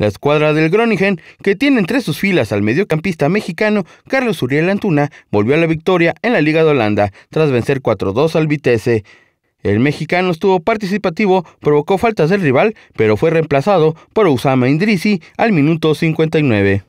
La escuadra del Groningen, que tiene entre sus filas al mediocampista mexicano Carlos Uriel Antuna, volvió a la victoria en la Liga de Holanda tras vencer 4-2 al Vitesse. El mexicano estuvo participativo, provocó faltas del rival, pero fue reemplazado por Usama Indrisi al minuto 59.